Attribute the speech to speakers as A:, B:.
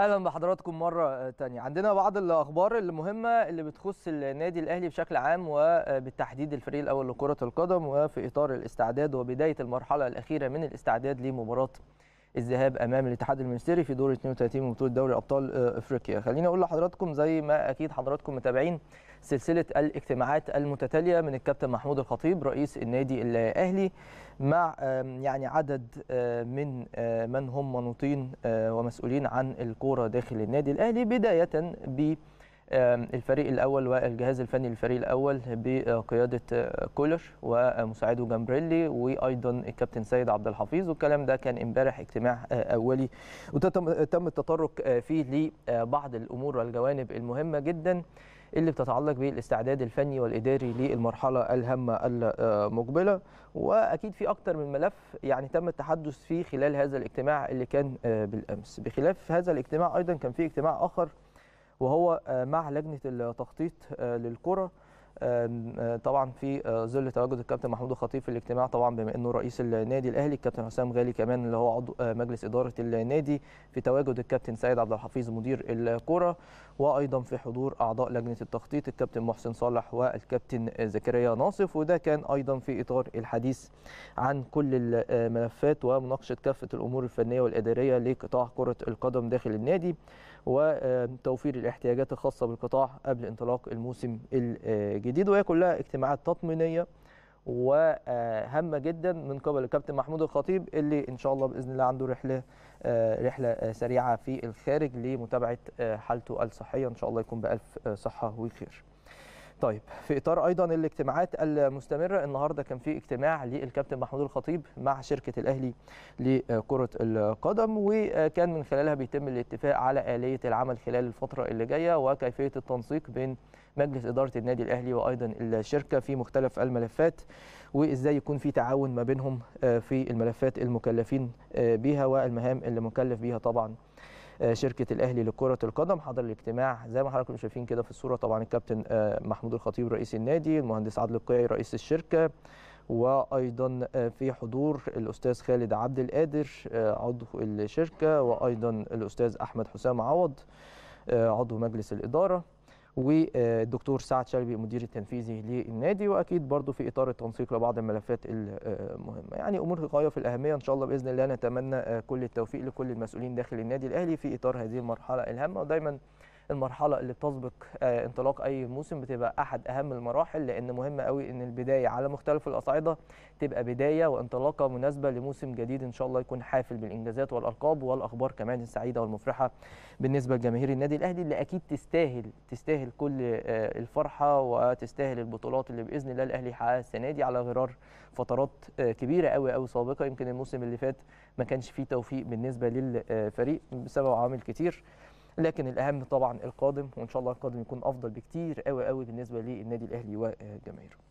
A: اهلا بحضراتكم مره تانية عندنا بعض الاخبار المهمه اللي بتخص النادي الاهلي بشكل عام وبالتحديد الفريق الاول لكره القدم وفي اطار الاستعداد وبدايه المرحله الاخيره من الاستعداد لمباراه الذهاب امام الاتحاد المنستيري في دور 32 من بطوله دوري ابطال آه، افريقيا خليني اقول لحضراتكم زي ما اكيد حضراتكم متابعين سلسله الاجتماعات المتتاليه من الكابتن محمود الخطيب رئيس النادي الاهلي مع يعني عدد آه، من آه، من هم منوطين ومسؤولين عن الكوره داخل النادي الاهلي بدايه ب الفريق الاول والجهاز الفني للفريق الاول بقياده آه، كولر ومساعده جامبريلي وايضا الكابتن سيد عبد الحفيظ والكلام ده كان امبارح اجتماع آه، اولي وتم التطرق آه، فيه لبعض الامور والجوانب المهمه جدا اللي بتتعلق بالاستعداد الفني والاداري للمرحله الهامه المقبله واكيد في اكتر من ملف يعني تم التحدث فيه خلال هذا الاجتماع اللي كان بالامس بخلاف هذا الاجتماع ايضا كان في اجتماع اخر وهو آه، مع لجنه التخطيط آه، للكره طبعا في آه، ظل تواجد الكابتن محمود الخطيب في الاجتماع طبعا بما انه رئيس النادي الاهلي الكابتن حسام غالي كمان اللي هو عضو آه، مجلس اداره النادي في تواجد الكابتن سيد عبد الحفيظ مدير الكوره وايضا في حضور اعضاء لجنه التخطيط الكابتن محسن صالح والكابتن آه، زكريا ناصف وده كان ايضا في اطار الحديث عن كل الملفات ومناقشه كافه الامور الفنيه والاداريه لقطاع كره القدم داخل النادي وتوفير الاحتياجات الخاصه بالقطاع قبل انطلاق الموسم الجديد جديد وهي كلها اجتماعات تطمينيه وهامه جدا من قبل الكابتن محمود الخطيب اللي ان شاء الله باذن الله عنده رحله آه، رحله سريعه في الخارج لمتابعه آه، حالته الصحيه ان شاء الله يكون بالف آه، صحه وخير طيب في اطار ايضا الاجتماعات المستمره النهارده كان في اجتماع للكابتن محمود الخطيب مع شركه الاهلي لكره القدم وكان من خلالها بيتم الاتفاق على اليه العمل خلال الفتره اللي جايه وكيفيه التنسيق بين مجلس اداره النادي الاهلي وايضا الشركه في مختلف الملفات وازاي يكون في تعاون ما بينهم آه، في الملفات المكلفين آه، بها والمهام اللي مكلف بها طبعا آه، شركه الاهلي لكره القدم حضر الاجتماع زي ما حضراتكم شايفين كده في الصوره طبعا الكابتن آه، محمود الخطيب رئيس النادي المهندس عادل القيعي رئيس الشركه وايضا آه، في حضور الاستاذ خالد عبد القادر عضو الشركه وايضا الاستاذ احمد حسام عوض عضو مجلس الاداره والدكتور سعد شلبي المدير التنفيذي للنادي واكيد برضو في اطار التنسيق لبعض الملفات المهمه يعني امور غايه في الاهميه ان شاء الله باذن الله نتمنى كل التوفيق لكل المسؤولين داخل النادي الاهلي في اطار هذه المرحله الهامه ودايما المرحله اللي بتسبق آه، انطلاق اي موسم بتبقى احد اهم المراحل لان مهم قوي ان البدايه على مختلف الاصعده تبقى بدايه وانطلاقه مناسبه لموسم جديد ان شاء الله يكون حافل بالانجازات والالقاب والاخبار كمان السعيده والمفرحه بالنسبه لجماهير النادي الاهلي اللي اكيد تستاهل تستاهل كل آه، الفرحه وتستاهل البطولات اللي باذن الله الاهلي حققها السنه دي على غرار فترات آه، كبيره قوي قوي سابقه يمكن الموسم اللي فات ما كانش فيه توفيق بالنسبه للفريق بسبب عوامل كتير لكن الاهم طبعا القادم وان شاء الله القادم يكون افضل بكتير قوي قوي بالنسبه للنادي الاهلي وجماهيره